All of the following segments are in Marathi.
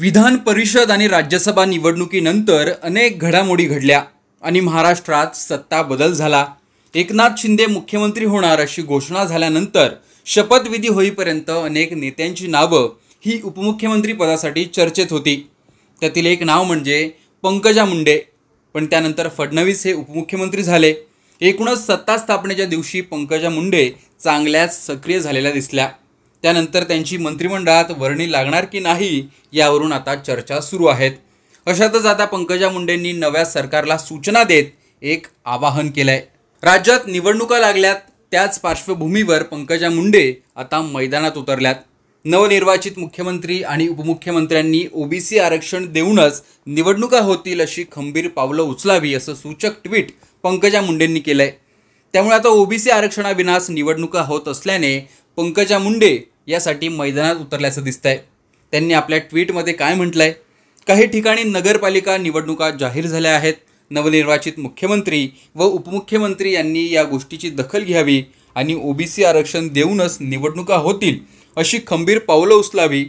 विधान परिषद आणि राज्यसभा निवडणुकीनंतर अनेक घडामोडी घडल्या आणि महाराष्ट्रात सत्ता बदल झाला एकनाथ शिंदे मुख्यमंत्री होणार अशी घोषणा झाल्यानंतर शपथविधी होईपर्यंत अनेक नेत्यांची नावं ही उपमुख्यमंत्री पदासाठी चर्चेत होती त्यातील एक नाव म्हणजे पंकजा मुंडे पण त्यानंतर फडणवीस हे उपमुख्यमंत्री झाले एकूणच सत्ता स्थापनेच्या दिवशी पंकजा मुंडे चांगल्याच सक्रिय झालेल्या दिसल्या त्यानंतर त्यांची मंत्रिमंडळात वर्णी लागणार की नाही यावरून आता चर्चा सुरू आहेत अशातच आता पंकजा मुंडेंनी नव्या सरकारला सूचना देत एक आवाहन केलंय राज्यात निवडणुका लागल्यात त्याच पार्श्वभूमीवर पंकजा मुंडे आता मैदानात उतरल्यात नवनिर्वाचित मुख्यमंत्री आणि उपमुख्यमंत्र्यांनी ओबीसी आरक्षण देऊनच निवडणुका होतील अशी खंबीर पावलं उचलावी असं सूचक ट्विट पंकजा मुंडेंनी केलंय त्यामुळे आता ओबीसी आरक्षणाविनाच निवडणुका होत असल्याने पंकजा मुंडे यासाठी मैदानात उतरल्याचं दिसतंय त्यांनी आपल्या ट्विटमध्ये काय म्हटलं आहे काही ठिकाणी नगरपालिका निवडणुका जाहीर झाल्या आहेत नवनिर्वाचित मुख्यमंत्री व उपमुख्यमंत्री यांनी या गोष्टीची दखल घ्यावी आणि ओबीसी आरक्षण देऊनच निवडणुका होतील अशी खंबीर पावलं उचलावी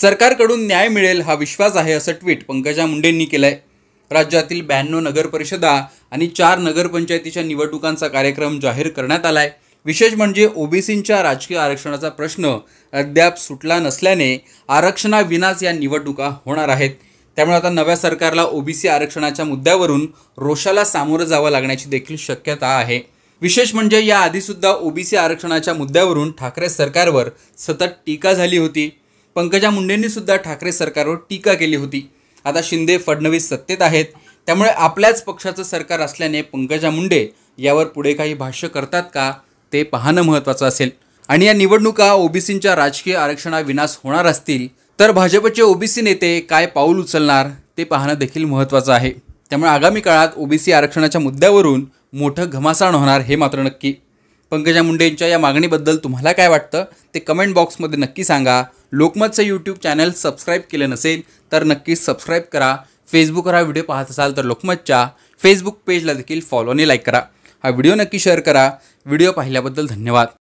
सरकारकडून न्याय मिळेल हा विश्वास आहे असं ट्विट पंकजा मुंडेंनी केलं आहे राज्यातील ब्याण्णव नगरपरिषदा आणि चार नगरपंचायतीच्या निवडणुकांचा कार्यक्रम जाहीर करण्यात आला आहे विशेष म्हणजे ओबीसींच्या राजकीय आरक्षणाचा प्रश्न अद्याप सुटला नसल्याने आरक्षणाविनाच या निवडणुका होणार आहेत त्यामुळे आता नव्या सरकारला ओबीसी आरक्षणाच्या मुद्द्यावरून रोषाला सामोरं जावं लागण्याची देखील शक्यता आहे विशेष म्हणजे या आधीसुद्धा ओबीसी आरक्षणाच्या मुद्द्यावरून ठाकरे सरकारवर सतत टीका झाली होती पंकजा मुंडेंनी सुद्धा ठाकरे सरकारवर टीका केली होती आता शिंदे फडणवीस सत्तेत आहेत त्यामुळे आपल्याच पक्षाचं सरकार असल्याने पंकजा मुंडे यावर पुढे काही भाष्य करतात का ते पाहणं महत्त्वाचं असेल आणि या निवडणुका ओबीसींच्या राजकीय आरक्षणाविनाश होणार असतील तर भाजपचे ओबीसी नेते काय पाऊल उचलणार ते पाहणं देखील महत्त्वाचं आहे त्यामुळे आगामी काळात ओबीसी आरक्षणाच्या मुद्द्यावरून मोठं घमासाण होणार हे मात्र नक्की पंकजा मुंडेंच्या या मागणीबद्दल तुम्हाला काय वाटतं ते कमेंट बॉक्समध्ये नक्की सांगा लोकमतचं यूट्यूब चॅनल सबस्क्राईब केलं नसेल तर नक्कीच सबस्क्राईब करा फेसबुकवर हा व्हिडिओ पाहत असाल तर लोकमतच्या फेसबुक पेजला देखील फॉलो आणि लाईक करा हा व्हिडिओ नक्की शेअर करा व्हिडिओ पाहिल्याबद्दल धन्यवाद